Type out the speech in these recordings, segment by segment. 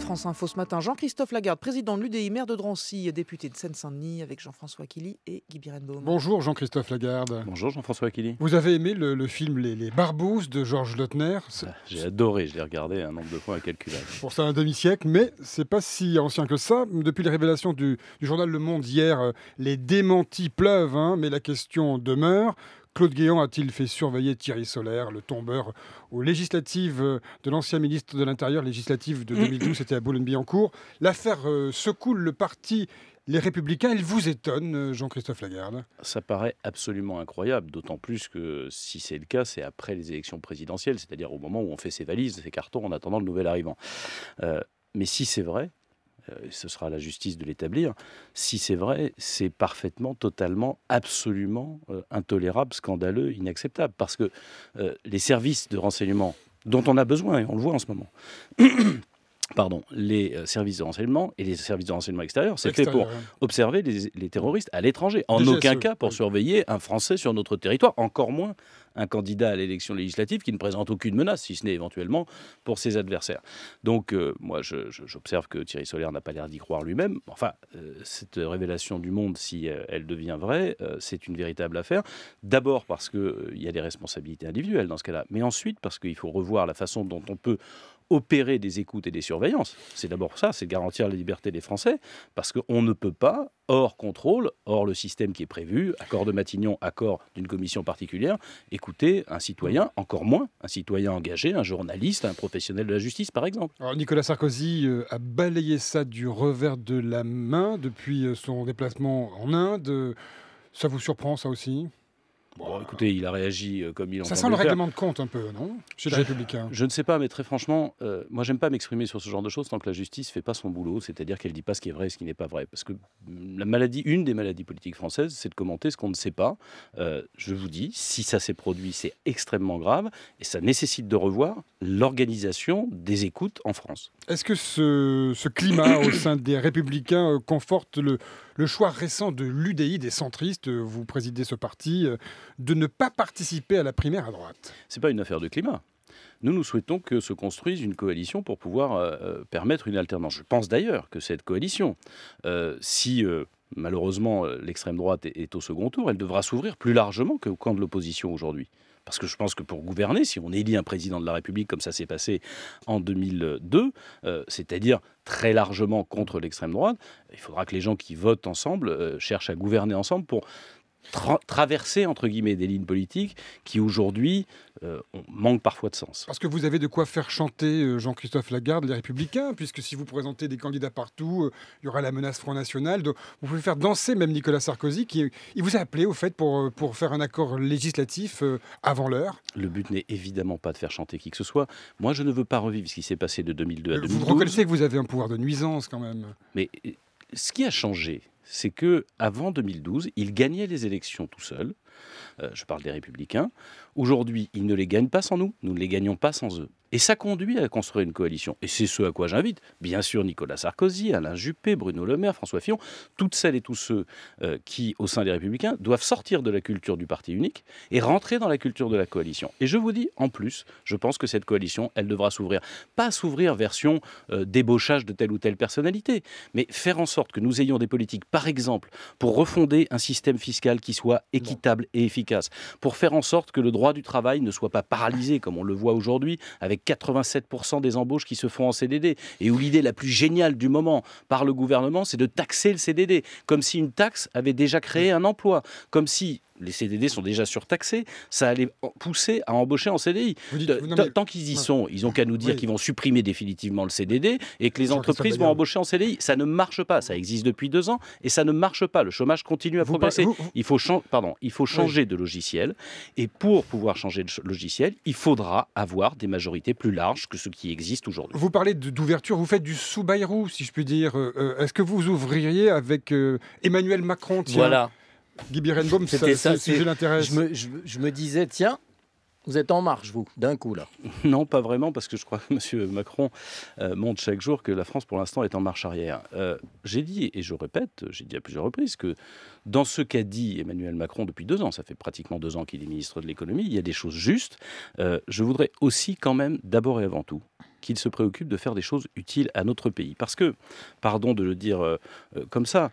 France Info ce matin, Jean-Christophe Lagarde, président de l'UDI, maire de Drancy, député de Seine-Saint-Denis, avec Jean-François Killy et Guy Birenbaum. Bonjour Jean-Christophe Lagarde. Bonjour Jean-François Killy. Vous avez aimé le, film Les, Barbouses de Georges Lautner ah, J'ai adoré, je l'ai regardé un nombre de fois calculer. Pour ça, un demi-siècle, mais c'est pas si ancien que ça. Depuis les révélations du, journal Le Monde hier, euh, les démentis pleuvent, hein, mais la question demeure. Claude Guéant a-t-il fait surveiller Thierry Solaire, le tombeur aux législatives euh, de l'ancien ministre de l'Intérieur, législative de 2012, c'était à Boulogne-Billancourt. L'affaire euh, secoue le parti les Républicains, elle vous étonne, euh, Jean-Christophe Lagarde Ça paraît absolument incroyable, d'autant plus que si c'est le cas, c'est après les élections présidentielles, c'est-à-dire au moment où on fait ses valises, ses cartons en attendant le nouvel arrivant. mais si c'est vrai, euh, ce sera à la justice de l'établir, si c'est vrai, c'est parfaitement, totalement, absolument euh, intolérable, scandaleux, inacceptable. Parce que euh, les services de renseignement dont on a besoin, et on le voit en ce moment, pardon, les euh, services de renseignement et les services de renseignement extérieur. C'est fait pour observer les, terroristes à l'étranger. En aucun cas pour surveiller un Français sur notre territoire, encore moins un candidat à l'élection législative qui ne présente aucune menace, si ce n'est éventuellement pour ses adversaires. Donc, euh, moi, j'observe que Thierry Solaire n'a pas l'air d'y croire lui-même. Enfin, euh, cette révélation du monde, si elle devient vraie, c'est une véritable affaire. D'abord parce qu'il y a des responsabilités individuelles dans ce cas-là, mais ensuite parce qu'il faut revoir la façon dont on peut opérer des écoutes et des surveillances. C'est d'abord ça, c'est garantir la liberté des Français, parce qu'on ne peut pas, hors contrôle, hors le système qui est prévu, accord de Matignon, accord d'une commission particulière, écouter un citoyen, mm. encore moins un citoyen engagé, un journaliste, un professionnel de la justice, par exemple. Nicolas Sarkozy euh, a balayé ça du revers de la main depuis euh, son déplacement en Inde. Ça vous surprend, ça aussi Bon, écoutez, il a réagi euh, comme il en Ça sent le, règlement de compte un peu, non Chez les je, Républicains. Je ne sais pas, mais très franchement, euh, moi, j'aime pas m'exprimer sur ce genre de choses tant que la justice ne fait pas son boulot, c'est-à-dire qu'elle ne dit pas ce qui est vrai et ce qui n'est pas vrai. Parce que mm, la maladie, une des maladies politiques françaises, c'est de commenter ce qu'on ne sait pas. Euh, je vous dis, si ça s'est produit, c'est extrêmement grave et ça nécessite de revoir l'organisation des écoutes en France. Est-ce que ce, ce climat au sein des Républicains conforte le le choix récent de l'UDI des centristes, euh, vous présidez ce parti, euh, de ne pas participer à la primaire à droite. Ce n'est pas une affaire de climat. Nous, nous souhaitons que se construise une coalition pour pouvoir euh, permettre une alternance. Je pense d'ailleurs que cette coalition, si malheureusement l'extrême droite est, au second tour, elle devra s'ouvrir plus largement que camp de l'opposition aujourd'hui. Parce que je pense que pour gouverner, si on élit un président de la République comme ça s'est passé en 2002, euh, c'est-à-dire très largement contre l'extrême droite, il faudra que les gens qui votent ensemble euh, cherchent à gouverner ensemble pour traverser, entre guillemets, des lignes politiques qui, aujourd'hui, euh, manquent parfois de sens. Parce que vous avez de quoi faire chanter euh, Jean-Christophe Lagarde, les Républicains, puisque si vous présentez des candidats partout, euh, il y aura la menace Front National. vous pouvez faire danser même Nicolas Sarkozy, qui il vous a appelé, au fait, pour, pour faire un accord législatif avant l'heure. Le but n'est évidemment pas de faire chanter qui que ce soit. Moi, je ne veux pas revivre ce qui s'est passé de 2002 à 2012. Vous reconnaissez que vous avez un pouvoir de nuisance, quand même. Mais ce qui a changé, c'est que avant 2012, il gagnait les élections tout seuls. Euh, je parle des républicains. Aujourd'hui, ils ne les gagnent pas sans nous. Nous ne les gagnons pas sans eux. Et ça conduit à construire une coalition. Et c'est ce à quoi j'invite, bien sûr, Nicolas Sarkozy, Alain Juppé, Bruno Le Maire, François Fillon, toutes celles et tous ceux euh, qui, au sein des Républicains, doivent sortir de la culture du parti unique et rentrer dans la culture de la coalition. Et je vous dis, en plus, je pense que cette coalition, elle devra s'ouvrir. Pas s'ouvrir version euh, débauchage de telle ou telle personnalité, mais faire en sorte que nous ayons des politiques, par exemple, pour refonder un système fiscal qui soit équitable et efficace, pour faire en sorte que le droit du travail ne soit pas paralysé, comme on le voit aujourd'hui, avec 87% des embauches qui se font en CDD, et où l'idée la plus géniale du moment par le gouvernement, c'est de taxer le CDD, comme si une taxe avait déjà créé un emploi, comme si les CDD sont déjà surtaxés, ça allait pousser à embaucher en CDI. Tant qu'ils y sont, ils ont qu'à nous dire qu'ils vont supprimer définitivement le CDD et que les entreprises vont embaucher en CDI. Ça ne marche pas, ça existe depuis deux ans et ça ne marche pas. Le chômage continue à progresser. il, faut changer de logiciel et pour pouvoir changer de logiciel, il faudra avoir des majorités plus larges que ce qui existe aujourd'hui. Vous parlez d'ouverture, vous faites du sous-bayrou, si je puis dire. Euh, euh, est-ce que vous ouvririez avec euh, Emmanuel Macron Voilà. Guy Birenbaum, ça, sujet d'intérêt Je me, je me disais, tiens, vous êtes en marche, vous, d'un coup, là Non, pas vraiment, parce que je crois que M. Macron euh, montre chaque jour que la France, pour l'instant, est en marche arrière. Euh, j'ai dit, et je répète, j'ai dit à plusieurs reprises, que dans ce qu'a dit Emmanuel Macron depuis deux ans, ça fait pratiquement deux ans qu'il est ministre de l'économie, il y a des choses justes. Euh, je voudrais aussi, quand même, d'abord et avant tout, qu'il se préoccupe de faire des choses utiles à notre pays. Parce que, pardon de le dire comme ça,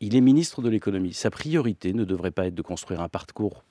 il est ministre de l'économie. Sa priorité ne devrait pas être de construire un parcours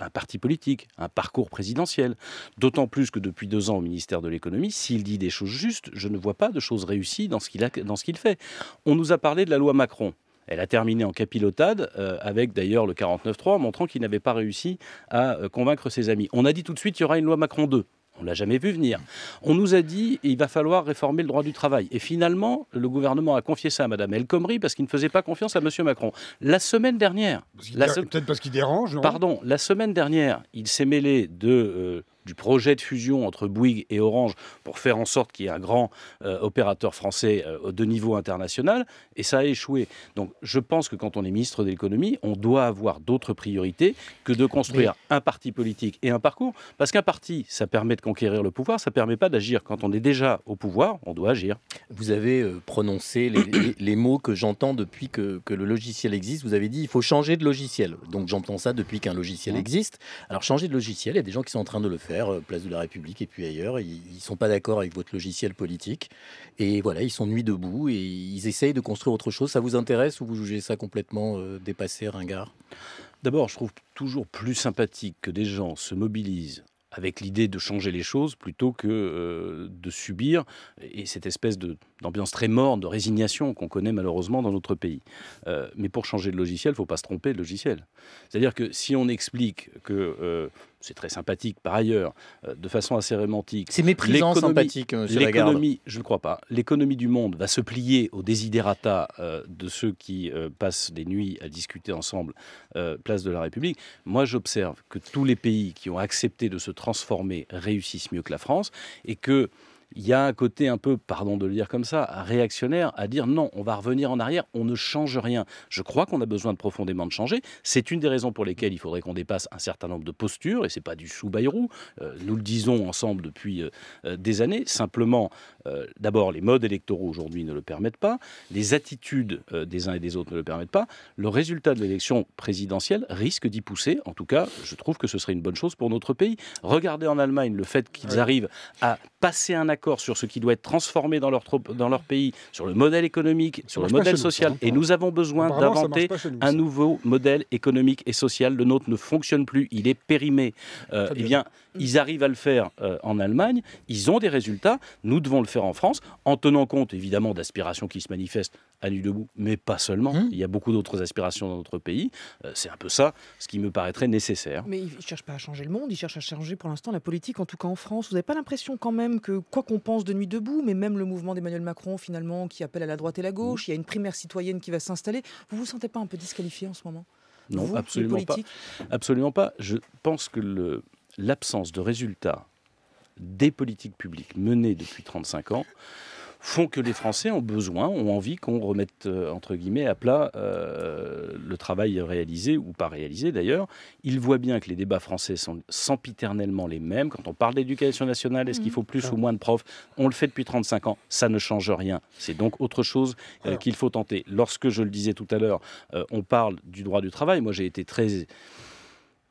un parti politique, un parcours présidentiel. D'autant plus que depuis deux ans au ministère de l'économie, s'il dit des choses justes, je ne vois pas de choses réussies dans ce qu'il qu'il fait. On nous a parlé de la loi Macron. Elle a terminé en capilotade, euh, avec d'ailleurs le 49-3, montrant qu'il n'avait pas réussi à euh, convaincre ses amis. On a dit tout de suite qu'il y aura une loi Macron 2. On l'a jamais vu venir. On nous a dit il va falloir réformer le droit du travail. Et finalement, le gouvernement a confié ça à Madame El Khomri parce qu'il ne faisait pas confiance à Monsieur Macron. La semaine dernière, peut-être parce qu'il dérange. Pardon, la semaine dernière, il s'est mêlé de euh, du projet de fusion entre Bouygues et Orange pour faire en sorte qu'il y ait un grand euh, opérateur français euh, de niveau international, et ça a échoué. Donc je pense que quand on est ministre de l'économie, on doit avoir d'autres priorités que de construire un parti politique et un parcours, parce qu'un parti, ça permet de conquérir le pouvoir, ça permet pas d'agir. Quand on est déjà au pouvoir, on doit agir. Vous avez euh, prononcé les, les, mots que j'entends depuis que, que le logiciel existe. Vous avez dit il faut changer de logiciel. Donc j'entends ça depuis qu'un logiciel mmh. existe. Alors changer de logiciel, il y a des gens qui sont en train de le faire. Euh, place de la République et puis ailleurs. Ils ne sont pas d'accord avec votre logiciel politique. Et voilà, ils sont nuits debout et ils essayent de construire autre chose. Ça vous intéresse ou vous jugez ça complètement euh, dépassé, ringard D'abord, je trouve toujours plus sympathique que des gens se mobilisent avec l'idée de changer les choses plutôt que euh, de subir et cette espèce d'ambiance très morne, de résignation qu'on connaît malheureusement dans notre pays. mais pour changer de logiciel, il ne faut pas se tromper de logiciel. C'est-à-dire que si on explique que c'est très sympathique par ailleurs, euh, de façon assez romantique. C'est méprisant sympathique, euh, L'économie, je ne crois pas, l'économie du monde va se plier aux desiderata euh, de ceux qui passent des nuits à discuter ensemble place de la République. Moi, j'observe que tous les pays qui ont accepté de se transformer réussissent mieux que la France et que il y a un côté un peu, pardon de le dire comme ça, réactionnaire à dire non, on va revenir en arrière, on ne change rien. Je crois qu'on a besoin de profondément de changer. C'est une des raisons pour lesquelles il faudrait qu'on dépasse un certain nombre de postures, et c'est pas du sous-bayrou. Euh, nous le disons ensemble depuis euh, euh, des années. Simplement, d'abord, les modes électoraux aujourd'hui ne le permettent pas, les attitudes des uns et des autres ne le permettent pas. Le résultat de l'élection présidentielle risque d'y pousser. En tout cas, je trouve que ce serait une bonne chose pour notre pays. Regardez en Allemagne le fait qu'ils arrivent à passer un accord accord sur ce qui doit être transformé dans leur, dans leur pays, sur le modèle économique, sur le modèle social. Hein. et nous avons besoin d'inventer un nouveau modèle économique et social. Le nôtre ne fonctionne plus, il est périmé. et euh, eh bien, ils arrivent à le faire euh, en Allemagne, ils ont des résultats, nous devons le faire en France, en tenant compte évidemment d'aspirations qui se manifestent à nu debout, mais pas seulement. Hum. Il y a beaucoup d'autres aspirations dans notre pays. Euh, c'est un peu ça ce qui me paraîtrait nécessaire. Mais ils ne cherchent pas à changer le monde, ils cherchent à changer pour l'instant la politique, en tout cas en France. Vous n'avez pas l'impression quand même que, quoi qu'on pense de Nuit debout, mais même le mouvement d'Emmanuel Macron, finalement, qui appelle à la droite et la gauche. Il y a une primaire citoyenne qui va s'installer. Vous ne vous sentez pas un peu disqualifié en ce moment Non, absolument pas. Absolument pas. Je pense que l'absence de résultats des politiques publiques menées depuis 35 ans font que les Français ont besoin, ont envie qu'on remette euh, entre guillemets à plat euh, le travail réalisé ou pas réalisé d'ailleurs. Ils voient bien que les débats français sont sempiternellement les mêmes. Quand on parle d'éducation nationale, est-ce qu'il mmh, faut plus ou moins de profs On le fait depuis 35 ans, ça ne change rien. C'est donc autre chose euh, qu'il faut tenter. Lorsque je le disais tout à l'heure, on parle du droit du travail. Moi, j'ai été très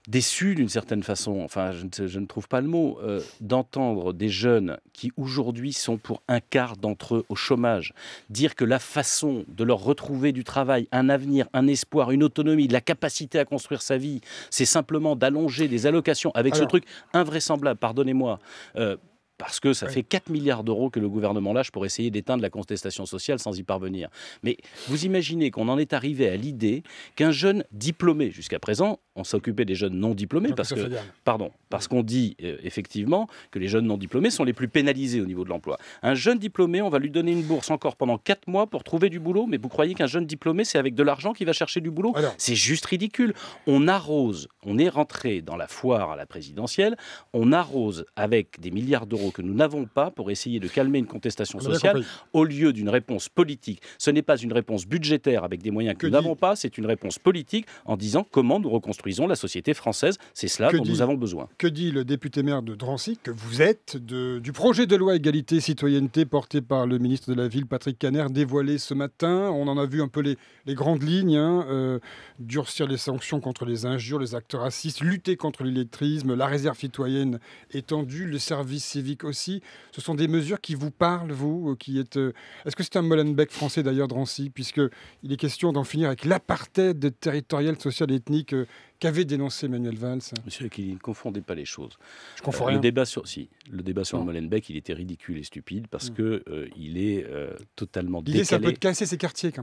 déçu d'une certaine façon, enfin je ne, trouve pas le mot, euh, d'entendre des jeunes qui aujourd'hui sont pour un quart d'entre eux au chômage, dire que la façon de leur retrouver du travail, un avenir, un espoir, une autonomie, la capacité à construire sa vie, c'est simplement d'allonger des allocations avec ce truc invraisemblable, pardonnez-moi. Euh, parce que ça fait 4 milliards d'euros que le gouvernement lâche pour essayer d'éteindre la contestation sociale sans y parvenir. Mais vous imaginez qu'on en est arrivé à l'idée qu'un jeune diplômé jusqu'à présent, on s'occupait des jeunes non diplômés parce que, pardon, parce qu'on dit euh, effectivement que les jeunes non diplômés sont les plus pénalisés au niveau de l'emploi. Un jeune diplômé, on va lui donner une bourse encore pendant 4 mois pour trouver du boulot, mais vous croyez qu'un jeune diplômé, c'est avec de l'argent qu'il va chercher du boulot C'est juste ridicule. On arrose, on est rentré dans la foire à la présidentielle, on arrose avec des milliards d'euros que nous n'avons pas pour essayer de calmer une contestation sociale au lieu d'une réponse politique. Ce n'est pas une réponse budgétaire avec des moyens que, que nous n'avons pas, c'est une réponse politique en disant comment nous reconstruire la société française. C'est cela dont nous avons besoin. Que dit le député maire de Drancy que vous êtes du projet de loi égalité citoyenneté porté par le ministre de la Ville Patrick Caner dévoilé ce matin On en a vu un peu les, les grandes lignes hein. euh, durcir les sanctions contre les injures, les actes racistes, lutter contre l'électrisme, la réserve citoyenne étendue, le service civique aussi. Ce sont des mesures qui vous parlent, vous, euh, qui êtes. Euh, est-ce que c'est un Molenbeek français d'ailleurs, Drancy, puisque il est question d'en finir avec l'apartheid territorial, social et ethnique qu'avait dénoncé Manuel Valls. Monsieur ne confondait pas les choses. Je confonds euh, rien. Le débat sur, si, le débat sur Molenbeek, il était ridicule et stupide parce mm. que euh, il est euh, totalement décalé.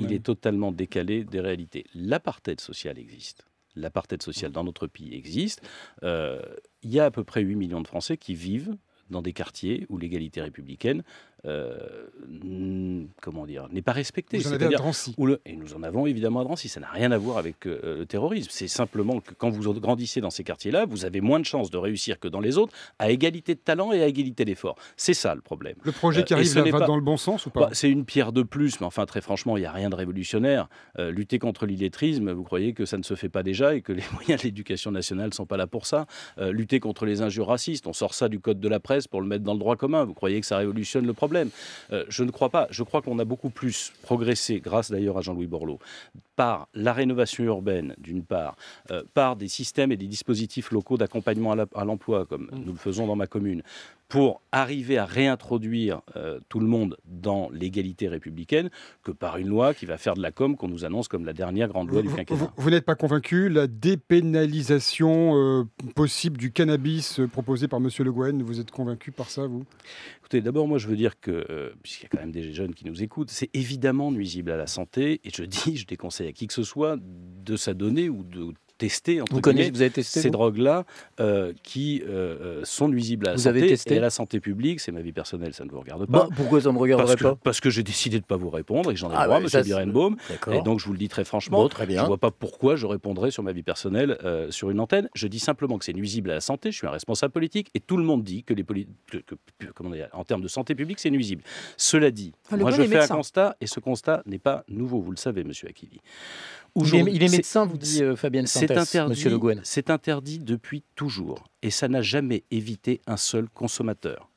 Il est totalement décalé des réalités. L'apartheid social existe. L'apartheid social dans notre pays existe. il y a à peu près 8 millions de Français qui vivent dans des quartiers où l'égalité républicaine euh, comment dire, n'est pas respecté. Vous à Drancy. et nous en avons évidemment à Drancy. Ça n'a rien à voir avec euh, euh, le terrorisme. C'est simplement que quand vous grandissez dans ces quartiers-là, vous avez moins de chances de réussir que dans les autres, à égalité de talent et à égalité d'effort. C'est ça le problème. Le projet qui arrive là, va pas, dans le bon sens ou pas bah, C'est une pierre de plus, mais enfin très franchement, il n'y a rien de révolutionnaire. lutter contre l'illettrisme, vous croyez que ça ne se fait pas déjà et que les moyens de l'éducation nationale ne sont pas là pour ça. lutter contre les injures racistes, on sort ça du code de la presse pour le mettre dans le droit commun. Vous croyez que ça révolutionne le problème euh, je ne crois pas. Je crois qu'on a beaucoup plus progressé, grâce d'ailleurs à Jean-Louis Borloo, par la rénovation urbaine, d'une part, euh, par des systèmes et des dispositifs locaux d'accompagnement à l'emploi, comme mm. nous le faisons dans ma commune, pour arriver à réintroduire euh, tout le monde dans l'égalité républicaine que par une loi qui va faire de la com qu'on nous annonce comme la dernière grande loi du quinquennat. Vous, n'êtes pas convaincu La dépénalisation euh, possible du cannabis euh, proposée par M. Le Gouen, vous êtes convaincu par ça, vous Écoutez, d'abord, moi, je veux dire que, puisqu'il y a quand même des jeunes qui nous écoutent, c'est évidemment nuisible à la santé, et je dis, je déconseille à qui que ce soit de s'adonner ou de vous connaissez, vous avez testé, ces drogues-là euh, qui euh, euh, sont nuisibles à la vous santé avez testé et à la santé publique. C'est ma vie personnelle, ça ne vous regarde pas. Bah, pourquoi ça ne me regarderait parce que, pas Parce que j'ai décidé de ne pas vous répondre et j'en ai ah droit, M. Birenbaum. Et donc je vous le dis très franchement, très bien. je ne vois pas pourquoi je répondrais sur ma vie personnelle sur une antenne. Je dis simplement que c'est nuisible à la santé, je suis un responsable politique et tout le monde dit que les que, comment dire, en termes de santé publique, c'est nuisible. Cela dit, moi je fais un constat et ce constat n'est pas nouveau, vous le savez, monsieur Akili. Il est, médecin, vous dit Fabien euh, Fabienne monsieur Le C'est interdit depuis toujours et ça n'a jamais évité un seul consommateur.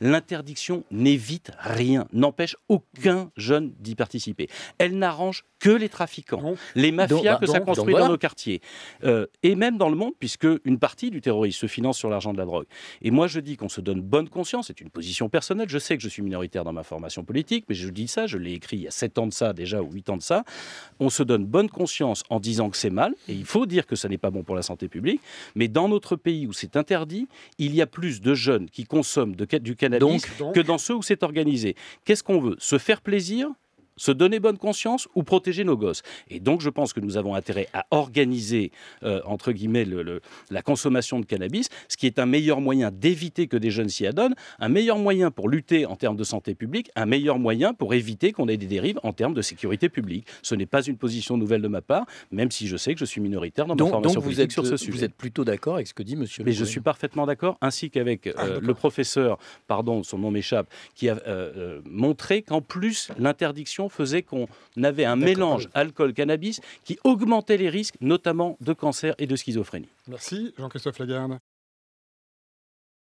L'interdiction n'évite rien, n'empêche aucun jeune d'y participer. Elle n'arrange que les trafiquants, les mafias que ça construit dans nos quartiers, euh, et même dans le monde, puisque une partie du terrorisme se finance sur l'argent de la drogue. Et moi, je dis qu'on se donne bonne conscience, c'est une position personnelle, je sais que je suis minoritaire dans ma formation politique, mais je dis ça, je l'ai écrit il y a 7 ans de ça déjà, ou huit ans de ça, on se donne bonne conscience en disant que c'est mal, et il faut dire que ça n'est pas bon pour la santé publique, mais dans notre pays où c'est interdit, il y a plus de jeunes qui consomment de, du cannabis que dans ceux où c'est organisé. Qu'est-ce qu'on veut Se faire plaisir se donner bonne conscience ou protéger nos gosses. Et donc, je pense que nous avons intérêt à organiser, euh, entre guillemets, la consommation de cannabis, ce qui est un meilleur moyen d'éviter que des jeunes s'y adonnent, un meilleur moyen pour lutter en termes de santé publique, un meilleur moyen pour éviter qu'on ait des dérives en termes de sécurité publique. Ce n'est pas une position nouvelle de ma part, même si je sais que je suis minoritaire dans ma donc, formation donc vous êtes, sur ce euh, sujet. Vous êtes plutôt d'accord avec ce que dit Monsieur. Mais je suis parfaitement d'accord, ainsi qu'avec ah, euh, le professeur, pardon, son nom m'échappe, qui a montré qu'en plus l'interdiction faisait qu'on avait un mélange alcool-cannabis qui augmentait les risques, notamment de cancer et de schizophrénie. Merci Jean-Christophe Lagarde.